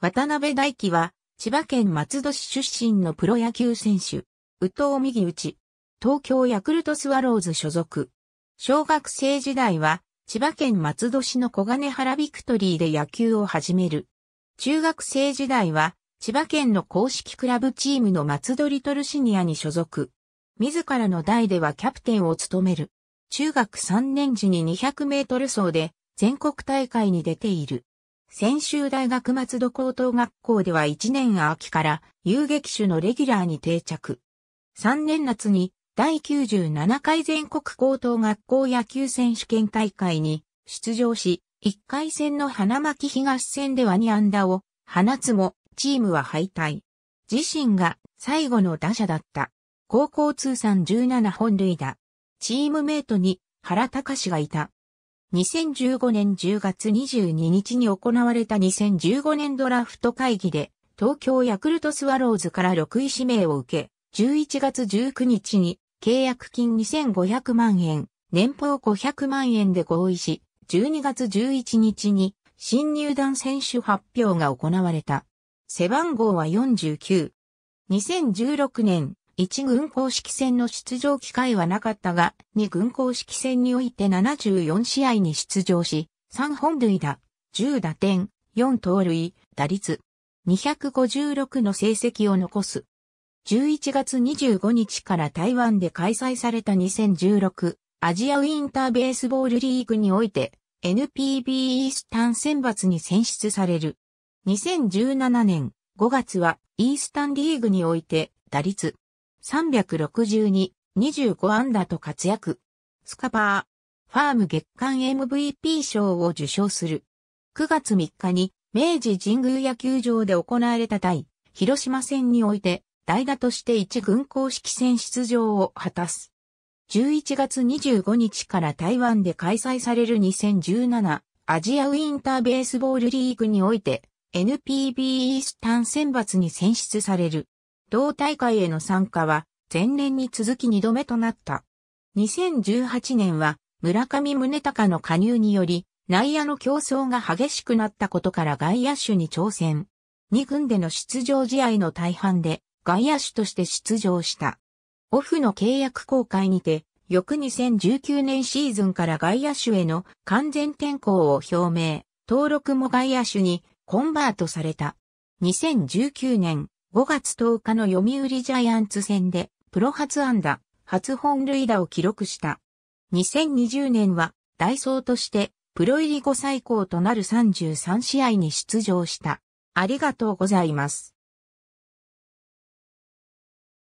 渡辺大輝は、千葉県松戸市出身のプロ野球選手、宇藤右打ち、東京ヤクルトスワローズ所属。小学生時代は、千葉県松戸市の小金原ビクトリーで野球を始める。中学生時代は、千葉県の公式クラブチームの松戸リトルシニアに所属。自らの代ではキャプテンを務める。中学3年時に200メートル走で全国大会に出ている。専修大学松戸高等学校では1年秋から遊撃手のレギュラーに定着。3年夏に第97回全国高等学校野球選手権大会に出場し、1回戦の花巻東戦では2安打を放つも、チームは敗退。自身が最後の打者だった。高校通算17本塁打。チームメイトに原隆がいた。2015年10月22日に行われた2015年ドラフト会議で、東京ヤクルトスワローズから6位指名を受け、11月19日に契約金2500万円、年俸500万円で合意し、12月11日に新入団選手発表が行われた。背番号は49。2016年1軍公式戦の出場機会はなかったが、2軍公式戦において74試合に出場し、3本塁打、10打点、4盗塁、打率、256の成績を残す。11月25日から台湾で開催された2016アジアウィンターベースボールリーグにおいて NPB イースタン選抜に選出される。2017年5月はイースタンリーグにおいて打率362、25安打と活躍。スカパー、ファーム月間 MVP 賞を受賞する。9月3日に明治神宮野球場で行われた対広島戦において代打として一軍公式戦出場を果たす。11月25日から台湾で開催される2017アジアウィンターベースボールリーグにおいて NPB イースタン選抜に選出される。同大会への参加は前年に続き2度目となった。2018年は村上宗隆の加入により内野の競争が激しくなったことから外野手に挑戦。2軍での出場試合の大半で外野手として出場した。オフの契約公開にて、翌2019年シーズンから外野手への完全転向を表明、登録も外野手にコンバートされた。2019年、5月10日の読売ジャイアンツ戦で、プロ初安打、初本塁打を記録した。2020年は、ダイソーとして、プロ入り後最高となる33試合に出場した。ありがとうございます。